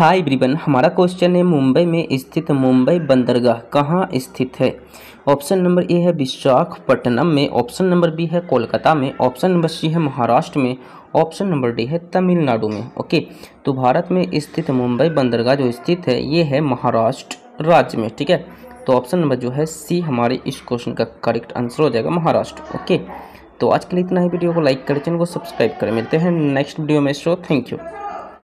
हाय ब्रिबन हमारा क्वेश्चन है मुंबई में स्थित मुंबई बंदरगाह कहाँ स्थित है ऑप्शन नंबर ए है विशाखपट्टनम में ऑप्शन नंबर बी है कोलकाता में ऑप्शन नंबर सी है महाराष्ट्र में ऑप्शन नंबर डी है तमिलनाडु में ओके तो भारत में स्थित मुंबई बंदरगाह जो स्थित है ये है महाराष्ट्र राज्य में ठीक है तो ऑप्शन नंबर जो है सी हमारे इस क्वेश्चन का करेक्ट आंसर हो जाएगा महाराष्ट्र ओके तो आज के लिए इतना ही वीडियो को लाइक करें चैनल को सब्सक्राइब करें मिलते हैं नेक्स्ट वीडियो में शो थैंक यू